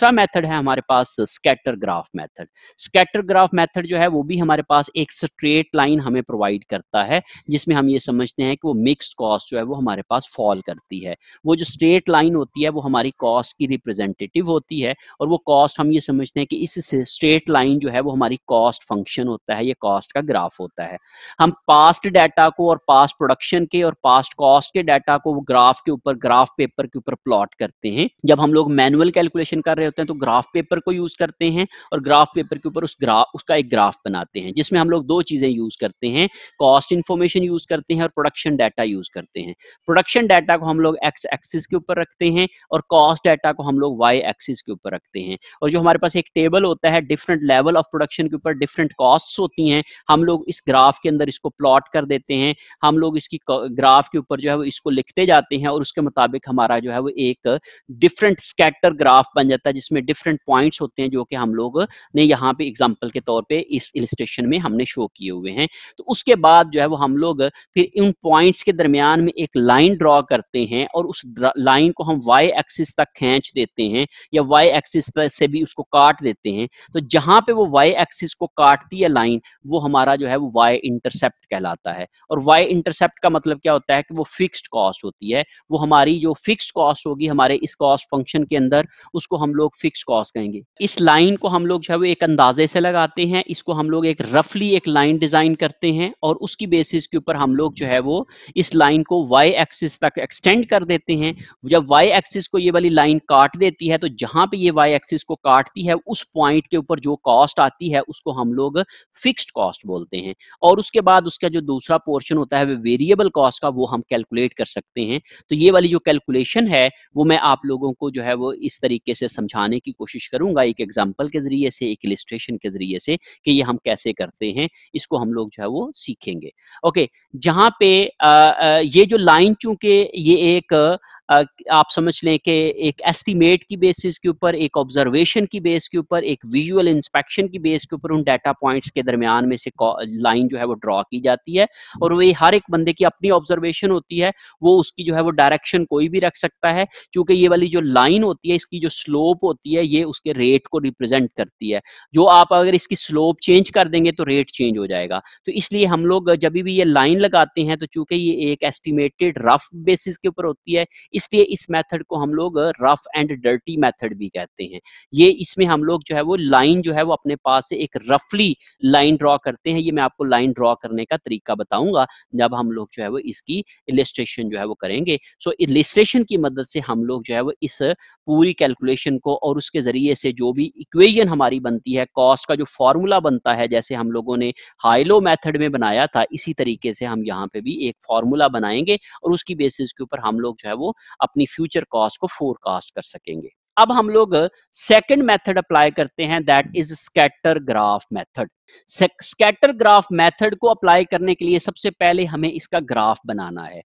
दूसरा मेथड है हमारे पास scatter graph method scatter graph method जो है वो भी हमारे पास एक स्ट्रेट लाइन हमें प्रोवाइड करता है जिसमें हम ये समझते हैं कि वो मिक्स कॉस्ट जो है वो हमारे पास फॉल करती है वो जो स्ट्रेट लाइन होती है वो हमारी कॉस्ट की रिप्रेजेंटेटिव होती है और वो कॉस्ट हम ये समझते हैं कि इस स्ट्रेट लाइन जो है वो हमारी कॉस्ट फंक्शन होता है ये कॉस्ट का ग्राफ होता है हम पास्ट डाटा को और पास्ट प्रोडक्शन के और पास्ट कॉस्ट के डाटा को ग्राफ के ऊपर ग्राफ पेपर के ऊपर प्लॉट करते हैं जब हम लोग मैनुअल कैलकुलेशन कर रहे होते हैं तो ग्राफ पेपर को यूज करते हैं और ग्राफ पेपर के ऊपर उस ग्राफ उसका एक ग्राफ बनाते हैं जिसमें हम लोग दो चीजें यूज करते हैं कॉस्ट इन्फॉर्मेशन यूज करते हैं और प्रोडक्शन डाटा यूज करते हैं प्रोडक्शन डाटा को हम लोग एक्स एक्सिस के ऊपर रखते हैं और कॉस्ट डाटा को हम लोग वाई एक्सिस के ऊपर रखते हैं और जो हमारे पास एक टेबल होता है डिफरेंट लेवल ऑफ प्रोडक्शन के ऊपर डिफरेंट कॉस्ट होती हैं हम लोग इस ग्राफ के अंदर इसको प्लॉट कर देते हैं हम लोग इसकी ग्राफ के ऊपर जो है वो इसको लिखते जाते हैं और उसके मुताबिक हमारा जो है वो एक डिफरेंट स्कैटर ग्राफ बन जाता है जिसमें डिफरेंट पॉइंट्स होते हैं जो कि हम लोग ने यहाँ पे एग्जाम्पल के तौर पे इस इलिस्ट्रेशन में हमने शो किए हुए हैं तो उसके बाद जो है वो हम लोग फिर उन पॉइंट्स के दरमियान में एक लाइन ड्रॉ करते हैं और उस लाइन को हम वाई एक्सिस तक खींच देते हैं या वाई एक्सिस से भी उसको काट देते हैं तो जहाँ पे वो वाई एक्सिस को काटती है लाइन वो हमारा जो है वो वाई इंटरसेप्ट कहलाता है और वाई इंटरसेप्ट का मतलब क्या होता है कि वो फिक्स्ड कॉस्ट होती है वो हमारी जो फिक्स्ड कॉस्ट होगी हमारे इस कॉस्ट फंक्शन के अंदर उसको हम लोग लोग फिक्स कॉस्ट कहेंगे इस लाइन को हम लोग जो है वो एक अंदाजे से लगाते हैं इसको हम लोग एक रफली एक लाइन डिजाइन करते हैं और उसकी बेसिस के ऊपर हम लोग जो है वो इस लाइन को वाई एक्सिस तक एक्सटेंड कर देते हैं जब वाई एक्सिस को ये वाली लाइन काट देती है तो जहां पर ये वाई एक्सिस को काटती है उस पॉइंट के ऊपर जो कॉस्ट आती है उसको हम लोग फिक्स्ड कॉस्ट बोलते हैं और उसके बाद उसका जो दूसरा पोर्शन होता है वेरिएबल कॉस्ट का वो हम कैलकुलेट कर सकते हैं तो ये वाली जो कैलकुलेशन है वो मैं आप लोगों को जो है वो इस तरीके से समझा समझाने की कोशिश करूंगा एक एग्जाम्पल के जरिए से एक इलिस्ट्रेशन के जरिए से कि ये हम कैसे करते हैं इसको हम लोग जो है वो सीखेंगे ओके जहाँ पे आ, आ, ये जो लाइन चूंकि ये एक आप समझ लें कि एक एस्टीमेट की बेसिस के ऊपर एक ऑब्जर्वेशन की बेस के ऊपर एक विजुअल इंस्पेक्शन की बेस के ऊपर उन डाटा पॉइंट्स के दरमियान में से लाइन जो है वो ड्रॉ की जाती है और वही हर एक बंदे की अपनी ऑब्जर्वेशन होती है वो उसकी जो है वो डायरेक्शन कोई भी रख सकता है क्योंकि ये वाली जो लाइन होती है इसकी जो स्लोप होती है ये उसके रेट को रिप्रेजेंट करती है जो आप अगर इसकी स्लोप चेंज कर देंगे तो रेट चेंज हो जाएगा तो इसलिए हम लोग जब भी ये लाइन लगाते हैं तो चूंकि ये एक एस्टिमेटेड रफ बेसिस के ऊपर होती है इसलिए इस मेथड को हम लोग रफ एंड डर्टी मेथड भी कहते हैं ये इसमें हम लोग जो है वो लाइन जो है वो अपने पास से एक रफली लाइन ड्रॉ करते हैं ये मैं आपको लाइन ड्रॉ करने का तरीका बताऊंगा जब हम लोग जो है वो इसकी इलिस्ट्रेशन जो है वो करेंगे सो इलिस्ट्रेशन की मदद से हम लोग जो है वो इस पूरी कैलकुलेशन को और उसके जरिए से जो भी इक्वेजन हमारी बनती है कॉस्ट का जो फॉर्मूला बनता है जैसे हम लोगों ने हाईलो मैथड में बनाया था इसी तरीके से हम यहाँ पे भी एक फॉर्मूला बनाएंगे और उसकी बेसिस के ऊपर हम लोग जो है वो अपनी फ्यूचर कॉस्ट को फोरकास्ट कर सकेंगे अब हम लोग सेकंड मेथड अप्लाई करते हैं that is scatter graph method scatter graph method को अप्लाई करने के लिए सबसे पहले हमें इसका ग्राफ बनाना है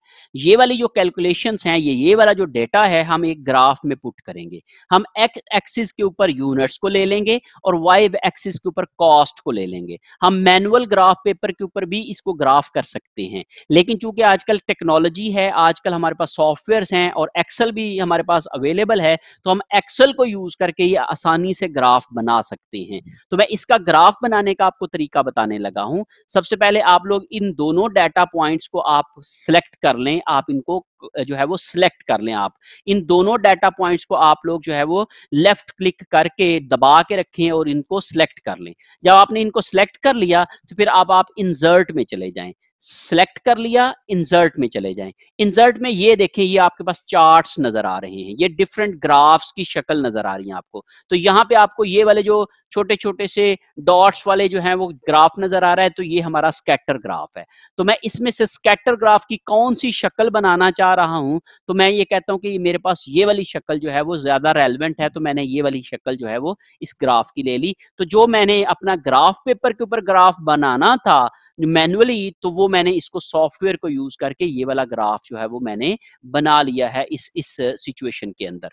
ये वाली जो कैलकुलेशंस हैं ये ये वाला जो डेटा है हम एक ग्राफ में पुट करेंगे हम एक्स एक्सिस के ऊपर यूनिट्स को ले लेंगे और वाई एक्सिस के ऊपर कॉस्ट को ले लेंगे हम मैनुअल ग्राफ पेपर के ऊपर भी इसको ग्राफ कर सकते हैं लेकिन चूंकि आजकल टेक्नोलॉजी है आजकल हमारे पास सॉफ्टवेयर हैं और एक्सल भी हमारे पास अवेलेबल है तो हम एक्सल को यूज करके ये आसानी से ग्राफ बना सकते हैं तो मैं इसका ग्राफ बनाने का आपको तरीका बताने लगा हूं सबसे पहले आप लोग इन दोनों डाटा पॉइंट्स को आप सिलेक्ट कर लें आप इनको जो है वो सिलेक्ट कर लें आप इन दोनों डाटा पॉइंट्स को आप लोग जो है वो लेफ्ट क्लिक करके दबा के रखें और इनको सिलेक्ट कर लें जब आपने इनको सिलेक्ट कर लिया तो फिर आप आप इंजर्ट में चले जाएं सेलेक्ट कर लिया इंसर्ट में चले जाएं इंसर्ट में ये देखें ये आपके पास चार्ट्स नजर आ रहे हैं ये डिफरेंट ग्राफ्स की शक्ल नजर आ रही है आपको तो यहाँ पे आपको ये वाले जो छोटे छोटे से डॉट्स वाले जो हैं वो ग्राफ नजर आ रहा है तो ये हमारा स्कैटर ग्राफ है तो मैं इसमें से स्कैटर ग्राफ की कौन सी शक्ल बनाना चाह रहा हूं तो मैं ये कहता हूं कि मेरे पास ये वाली शक्ल जो है वो ज्यादा रेलिवेंट है तो मैंने ये वाली शक्ल जो है वो इस ग्राफ की ले ली तो जो मैंने अपना ग्राफ पेपर के ऊपर ग्राफ बनाना था मैनुअली तो वो मैंने इसको सॉफ्टवेयर को यूज करके ये वाला ग्राफ जो है वो मैंने बना लिया है इस इस सिचुएशन के अंदर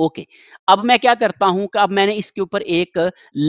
ओके okay. अब मैं क्या करता हूं कि अब मैंने इसके ऊपर एक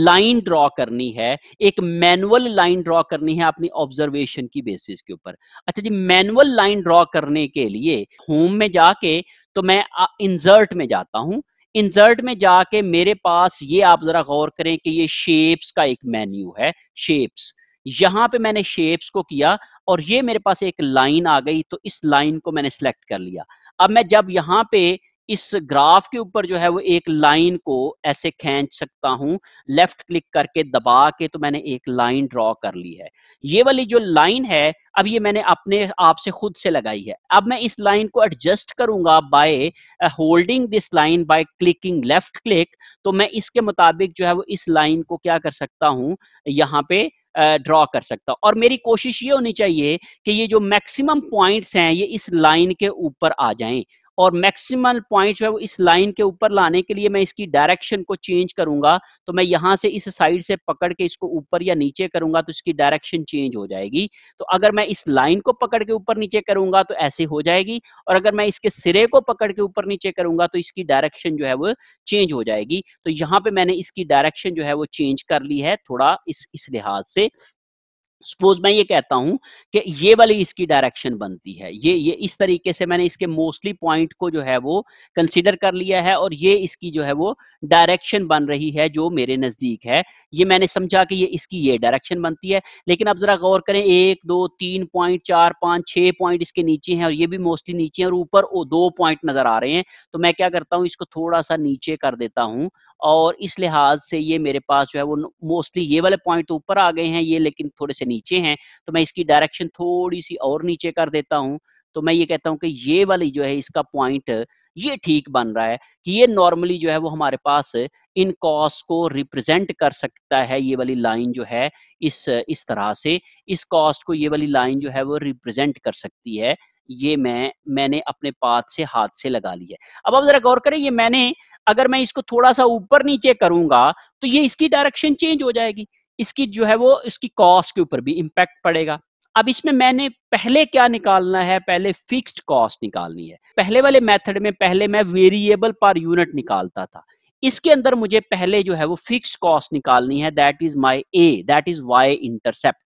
लाइन ड्रॉ करनी है एक मैनुअल लाइन ड्रॉ करनी है अपनी ऑब्जर्वेशन की बेसिस के ऊपर अच्छा जी मैनुअल लाइन ड्रॉ करने के लिए होम में जाके तो मैं इंसर्ट में जाता हूं इंसर्ट में जाके मेरे पास ये आप जरा गौर करें कि ये शेप्स का एक मेन्यू है शेप्स यहाँ पे मैंने शेप्स को किया और ये मेरे पास एक लाइन आ गई तो इस लाइन को मैंने सेलेक्ट कर लिया अब मैं जब यहाँ पे इस ग्राफ के ऊपर जो है वो एक लाइन को ऐसे खींच सकता हूं लेफ्ट क्लिक करके दबा के तो मैंने एक लाइन ड्रॉ कर ली है ये वाली जो लाइन है अब ये मैंने अपने आप से खुद से लगाई है अब मैं इस लाइन को एडजस्ट करूंगा by holding this line by clicking left click तो मैं इसके मुताबिक जो है वो इस लाइन को क्या कर सकता हूं यहाँ पे ड्रॉ कर सकता और मेरी कोशिश ये होनी चाहिए कि ये जो मैक्सिमम पॉइंट्स हैं ये इस लाइन के ऊपर आ जाएं और मैक्सिम पॉइंट जो है वो इस लाइन के ऊपर लाने के लिए मैं इसकी डायरेक्शन को चेंज करूंगा तो मैं यहां से इस साइड से पकड़ के इसको ऊपर या नीचे करूंगा तो इसकी डायरेक्शन चेंज हो जाएगी तो अगर मैं इस लाइन को पकड़ के ऊपर नीचे करूंगा तो ऐसे हो जाएगी और अगर मैं इसके सिरे को पकड़ के ऊपर नीचे करूंगा तो इसकी डायरेक्शन जो है वो चेंज हो जाएगी तो यहाँ पे मैंने इसकी डायरेक्शन जो है वो चेंज कर ली है थोड़ा इस इस लिहाज से सपोज मैं ये कहता हूं कि ये वाली इसकी डायरेक्शन बनती है ये ये इस तरीके से मैंने इसके मोस्टली पॉइंट को जो है वो कंसिडर कर लिया है और ये इसकी जो है वो डायरेक्शन बन रही है जो मेरे नजदीक है ये मैंने समझा कि ये इसकी ये डायरेक्शन बनती है लेकिन अब जरा गौर करें एक दो तीन पॉइंट चार पांच छह पॉइंट इसके नीचे है और ये भी मोस्टली नीचे है और ऊपर दो पॉइंट नजर आ रहे हैं तो मैं क्या करता हूँ इसको थोड़ा सा नीचे कर देता हूँ और इस लिहाज से ये मेरे पास जो है वो मोस्टली ये वाले पॉइंट तो ऊपर आ गए हैं ये लेकिन थोड़े से नीचे हैं तो मैं इसकी डायरेक्शन थोड़ी सी और नीचे कर देता हूँ तो मैं ये कहता हूँ कि ये वाली जो है इसका पॉइंट ये ठीक बन रहा है कि ये नॉर्मली जो है वो हमारे पास इन कॉस को रिप्रेजेंट कर सकता है ये वाली लाइन जो है इस इस तरह से इस कॉस्ट को ये वाली लाइन जो है वो रिप्रेजेंट कर सकती है ये मैं मैंने अपने पाथ से हाथ से लगा ली है अब आप जरा गौर करें ये मैंने अगर मैं इसको थोड़ा सा ऊपर नीचे करूंगा तो ये इसकी डायरेक्शन चेंज हो जाएगी इसकी जो है वो इसकी कॉस्ट के ऊपर भी इम्पैक्ट पड़ेगा अब इसमें मैंने पहले क्या निकालना है पहले फिक्स्ड कॉस्ट निकालनी है पहले वाले मेथड में पहले मैं वेरिएबल पर यूनिट निकालता था इसके अंदर मुझे पहले जो है वो फिक्स कॉस्ट निकालनी है that is my A that is Y intercept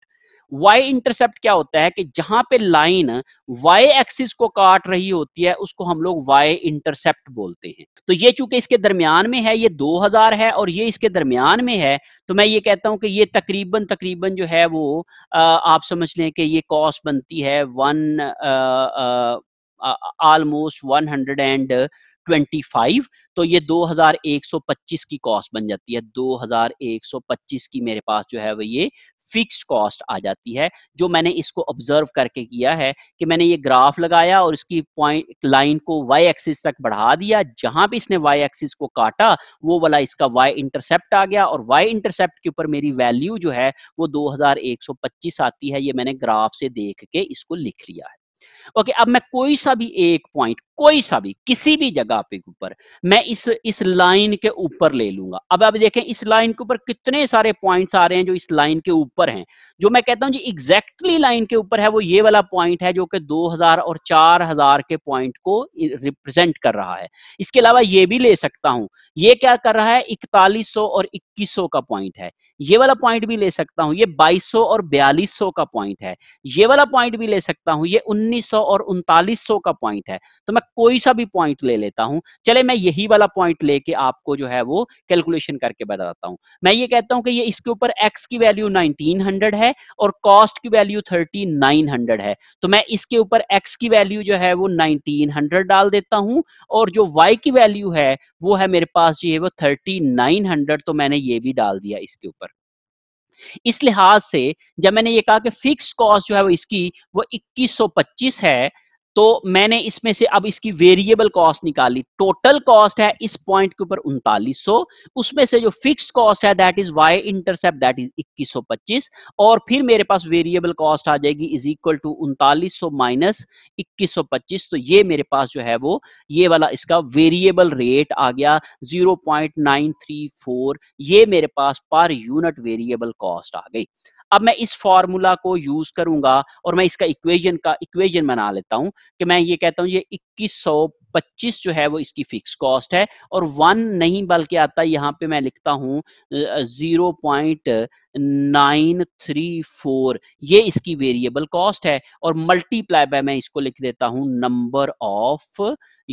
Y intercept क्या होता है कि जहां पे लाइन वाई एक्सिस को काट रही होती है उसको हम लोग वाई इंटरसेप्ट बोलते हैं तो ये चूंकि इसके दरमियान में है ये 2000 है और ये इसके दरमियान में है तो मैं ये कहता हूं कि ये तकरीबन तकरीबन जो है वो आ, आप समझ लें कि ये कॉस्ट बनती है one almost one hundred and 25 तो ये 2125 की कॉस्ट बन जाती है 2125 की मेरे पास जो है वो ये फिक्स्ड कॉस्ट आ जाती है जो मैंने इसको ऑब्जर्व करके किया है कि मैंने ये ग्राफ लगाया और इसकी पॉइंट लाइन को वाई एक्सिस तक बढ़ा दिया जहां भी इसने वाई एक्सिस को काटा वो वाला इसका वाई इंटरसेप्ट आ गया और वाई इंटरसेप्ट के ऊपर मेरी वैल्यू जो है वो दो आती है ये मैंने ग्राफ से देख के इसको लिख लिया है ओके okay, अब मैं कोई सा भी एक पॉइंट कोई सा भी किसी भी जगह पे ऊपर मैं इस इस लाइन के ऊपर ले लूंगा अब अब देखें इस लाइन के ऊपर कितने सारे पॉइंट्स आ रहे हैं जो इस लाइन के ऊपर हैं जो मैं कहता हूं जी एग्जैक्टली लाइन के ऊपर है वो ये वाला पॉइंट है जो कि 2000 और 4000 के पॉइंट को रिप्रेजेंट कर रहा है इसके अलावा ये भी ले सकता हूं ये क्या कर रहा है इकतालीस और इक्कीस का पॉइंट है ये वाला पॉइंट भी ले सकता हूं ये बाईस और बयालीस का पॉइंट है ये वाला पॉइंट भी ले सकता हूं ये उन्नीस और उनतालीस का पॉइंट है तो मैं कोई सा भी पॉइंट ले लेता हूं चले मैं यही वाला पॉइंट लेके आपको जो है वो कैलकुलेशन करके बताता हूं मैं ये कहता हूं कि ये इसके ऊपर एक्स की वैल्यू 1900 है और कॉस्ट की वैल्यू 3900 है तो मैं इसके ऊपर एक्स की वैल्यू जो है वो 1900 डाल देता हूं और जो वाई की वैल्यू है वो है मेरे पास जो है वो 3900 तो मैंने ये भी डाल दिया इसके ऊपर इस लिहाज से जब मैंने ये कहा कि फिक्स कॉस्ट जो है वो इसकी वो 2125 है तो मैंने इसमें से अब इसकी वेरिएबल कॉस्ट निकाली टोटल कॉस्ट है इस पॉइंट के ऊपर उनतालीस सौ उसमें से जो फिक्स कॉस्ट है that is Y intercept that is इक्कीस और फिर मेरे पास वेरिएबल कॉस्ट आ जाएगी इज इक्वल टू उनतालीस सौ माइनस इक्कीस सौ पच्चीस तो ये मेरे पास जो है वो ये वाला इसका वेरिएबल रेट आ गया zero point nine three four ये मेरे पास पर यूनिट वेरिएबल कॉस्ट आ गई अब मैं इस फॉर्मूला को यूज करूंगा और मैं इसका इक्वेजन का इक्वेजन बना लेता हूं कि मैं ये कहता हूं ये इक्कीस पच्चीस जो है वो इसकी फिक्स कॉस्ट है और वन नहीं बल्कि आता यहाँ पे मैं लिखता हूँ zero point nine three four ये इसकी वेरिएबल कॉस्ट है और मल्टीप्लाई बाय मैं इसको लिख देता हूँ number of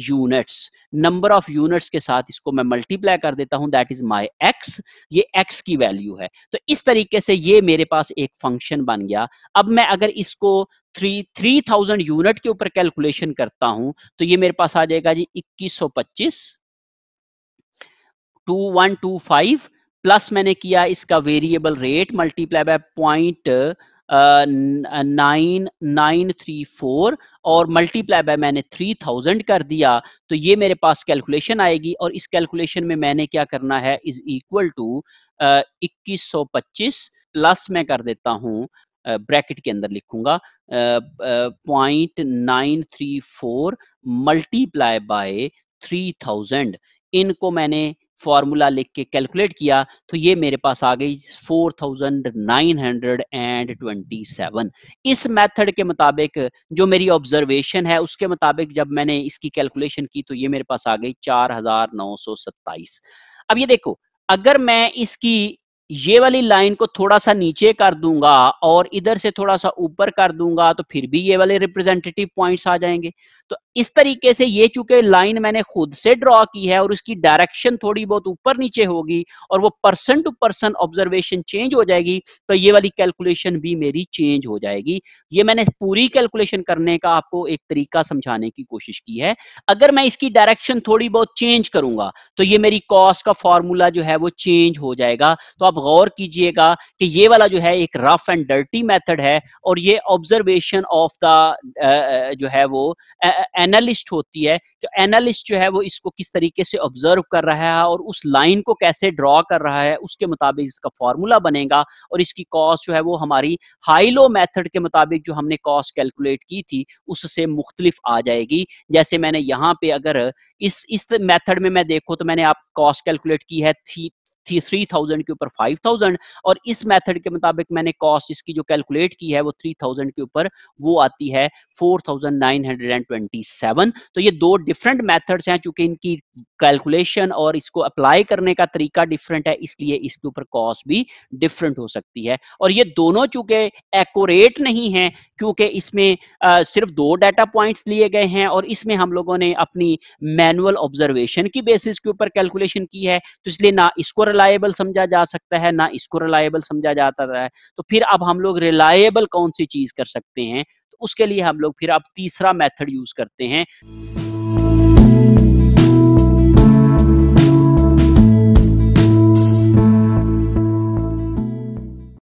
units number of units के साथ इसको मैं मल्टीप्लाई कर देता हूं दैट इज माय एक्स ये एक्स की वैल्यू है तो इस तरीके से ये मेरे पास एक फंक्शन बन गया अब मैं अगर इसको थ्री थ्री थाउजेंड यूनिट के ऊपर कैलकुलेशन करता हूं तो ये मेरे पास आ जाएगा जी इक्कीस सौ पच्चीस two one two five plus मैंने किया इसका variable rate multiply by point nine nine three four और मल्टीप्लाई बाय मैंने थ्री थाउजेंड कर दिया तो ये मेरे पास कैलकुलेशन आएगी और इस कैलकुलेशन में मैंने क्या करना है इज इक्वल टू इक्कीस सौ पच्चीस प्लस मैं कर देता हूं ब्रैकेट के अंदर लिखूंगा point nine three four multiply by three thousand इनको मैंने फॉर्मूला लिख के कैलकुलेट किया तो ये मेरे पास आ गई four thousand nine hundred and twenty seven इस मेथड के मुताबिक जो मेरी ऑब्जर्वेशन है उसके मुताबिक जब मैंने इसकी कैलकुलेशन की तो ये मेरे पास आ गई चार हजार नौ सौ सत्ताईस अब ये देखो अगर मैं इसकी ये वाली लाइन को थोड़ा सा नीचे कर दूंगा और इधर से थोड़ा सा ऊपर कर दूंगा तो फिर भी ये वाले रिप्रेजेंटेटिव पॉइंट्स आ जाएंगे तो इस तरीके से ये चूंकि लाइन मैंने खुद से ड्रॉ की है और उसकी डायरेक्शन थोड़ी बहुत ऊपर नीचे होगी और वो person to person observation change हो जाएगी तो ये वाली कैलकुलेशन भी मेरी चेंज हो जाएगी ये मैंने पूरी कैलकुलेशन करने का आपको एक तरीका समझाने की कोशिश की है अगर मैं इसकी डायरेक्शन थोड़ी बहुत चेंज करूंगा तो ये मेरी कॉस्ट का फॉर्मूला जो है वो चेंज हो जाएगा तो आप गौर कीजिएगा कि ये वाला जो है एक रफ एंड डर्टी मैथड है और ये ऑब्जर्वेशन ऑफ द जो है वो एन एनालिस्ट होती है तो एनालिस्ट जो है वो इसको किस तरीके से ऑब्जर्व कर रहा है और उस लाइन को कैसे ड्रॉ कर रहा है उसके मुताबिक इसका फॉर्मूला बनेगा और इसकी कॉस्ट जो है वो हमारी हाई लो मैथड के मुताबिक जो हमने कॉस्ट कैलकुलेट की थी उससे मुख्तलिफ आ जाएगी जैसे मैंने यहाँ पे अगर इस इस मैथड में मैं देखो तो मैंने आप कॉस्ट कैलकुलेट की है थ्री थ्री थ्री थाउजेंड के ऊपर फाइव थाउजेंड और इस मेथड के मुताबिक मैंने कॉस्ट इसकी जो कैलकुलेट की है वो थ्री थाउजेंड के ऊपर वो आती है four thousand nine hundred and twenty seven तो ये दो डिफरेंट मैथड्स हैं चूंकि इनकी कैलकुलेशन और इसको अप्लाई करने का तरीका डिफरेंट है इसलिए इसके ऊपर कॉस्ट भी डिफरेंट हो सकती है और ये दोनों चूंकि एकोरेट नहीं है क्योंकि इसमें आ, सिर्फ दो डाटा पॉइंट्स लिए गए हैं और इसमें हम लोगों ने अपनी मैनुअल ऑब्जर्वेशन की बेसिस के ऊपर कैलकुलेशन की है तो इसलिए ना इसको रिलायबल समझा जा सकता है ना इसको रिलायबल समझा जाता है तो फिर अब हम लोग रिलायबल कौन सी चीज कर सकते हैं तो उसके लिए हम लोग फिर अब तीसरा मेथड यूज करते हैं